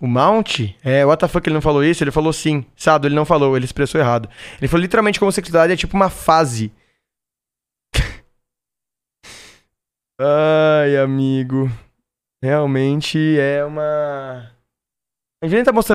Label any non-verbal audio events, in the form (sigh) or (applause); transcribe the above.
O Mount, é, what the ele não falou isso? Ele falou sim. Sado, ele não falou, ele expressou errado. Ele falou literalmente que homossexualidade é tipo uma fase. (laughs) Ai, amigo. Realmente é uma. A gente nem tá mostrando